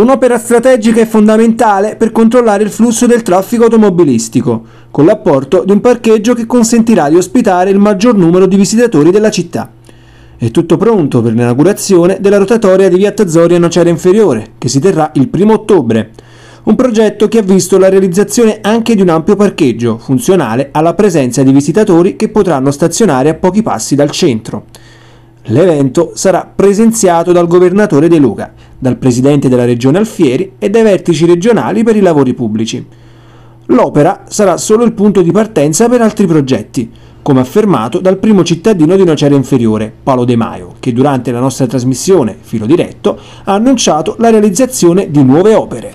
Un'opera strategica e fondamentale per controllare il flusso del traffico automobilistico, con l'apporto di un parcheggio che consentirà di ospitare il maggior numero di visitatori della città. È tutto pronto per l'inaugurazione della rotatoria di Via Tazzoria Nocera Inferiore, che si terrà il 1 ottobre. Un progetto che ha visto la realizzazione anche di un ampio parcheggio, funzionale alla presenza di visitatori che potranno stazionare a pochi passi dal centro. L'evento sarà presenziato dal governatore De Luca, dal presidente della regione Alfieri e dai vertici regionali per i lavori pubblici. L'opera sarà solo il punto di partenza per altri progetti, come affermato dal primo cittadino di Nocera Inferiore, Paolo De Maio, che durante la nostra trasmissione Filo Diretto ha annunciato la realizzazione di nuove opere.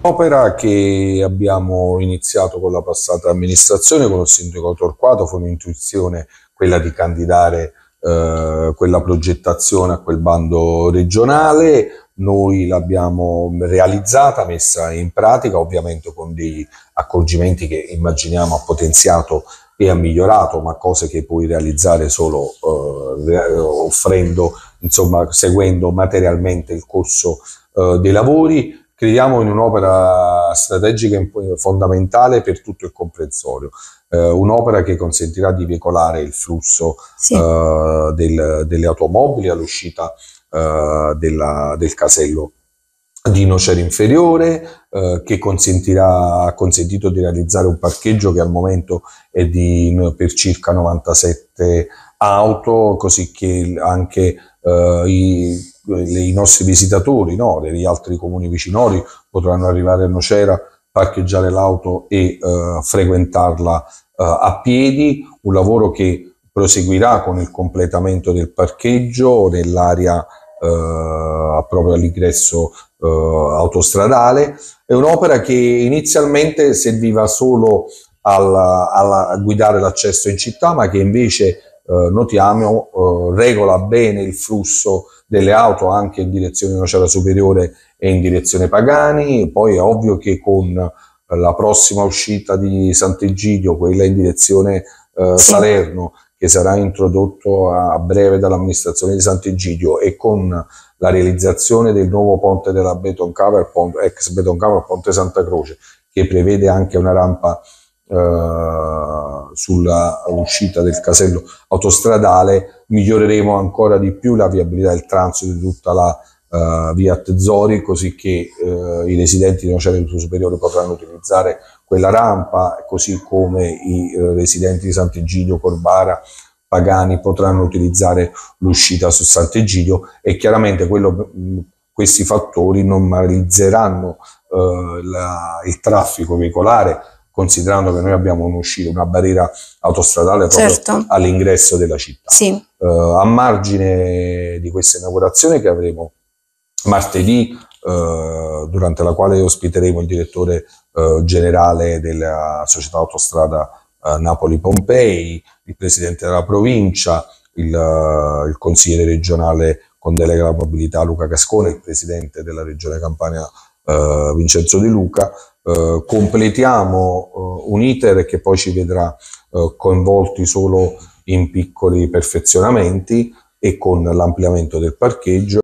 Opera che abbiamo iniziato con la passata amministrazione, con il sindaco Torquato, fu un'intuizione quella di candidare eh, quella progettazione a quel bando regionale, noi l'abbiamo realizzata, messa in pratica, ovviamente con dei accorgimenti che immaginiamo ha potenziato e ha migliorato, ma cose che puoi realizzare solo eh, offrendo, insomma, seguendo materialmente il corso eh, dei lavori crediamo in un'opera strategica fondamentale per tutto il comprensorio, eh, un'opera che consentirà di veicolare il flusso sì. eh, del, delle automobili all'uscita eh, della, del casello di Nocera Inferiore, eh, che consentirà, ha consentito di realizzare un parcheggio che al momento è di, per circa 97 auto, così che anche eh, i i nostri visitatori no, degli altri comuni vicinori potranno arrivare a Nocera, parcheggiare l'auto e eh, frequentarla eh, a piedi, un lavoro che proseguirà con il completamento del parcheggio nell'area eh, proprio all'ingresso eh, autostradale. È un'opera che inizialmente serviva solo a guidare l'accesso in città, ma che invece eh, notiamo eh, regola bene il flusso delle auto anche in direzione Nocera Superiore e in direzione Pagani, poi è ovvio che con eh, la prossima uscita di Sant'Egidio, quella in direzione eh, sì. Salerno, che sarà introdotto a, a breve dall'amministrazione di Sant'Egidio e con la realizzazione del nuovo ponte della Beton Cover, ponte, ex Beton Cover, Ponte Santa Croce, che prevede anche una rampa eh, sulla uscita del casello autostradale miglioreremo ancora di più la viabilità del transito di tutta la uh, via Tezzori così che uh, i residenti di Nocera di Superiore potranno utilizzare quella rampa così come i uh, residenti di Sant'Egidio, Corbara Pagani potranno utilizzare l'uscita su Sant'Egidio e chiaramente quello, mh, questi fattori normalizzeranno la, il traffico veicolare considerando che noi abbiamo un'uscita, una barriera autostradale proprio certo. all'ingresso della città. Sì. Eh, a margine di questa inaugurazione che avremo martedì, eh, durante la quale ospiteremo il direttore eh, generale della società autostrada eh, Napoli-Pompei, il presidente della provincia, il, eh, il consigliere regionale con delega alla mobilità Luca Cascone, il presidente della regione Campania Uh, Vincenzo De Luca, uh, completiamo un iter che poi ci vedrà eh, coinvolti solo in piccoli perfezionamenti e con l'ampliamento del parcheggio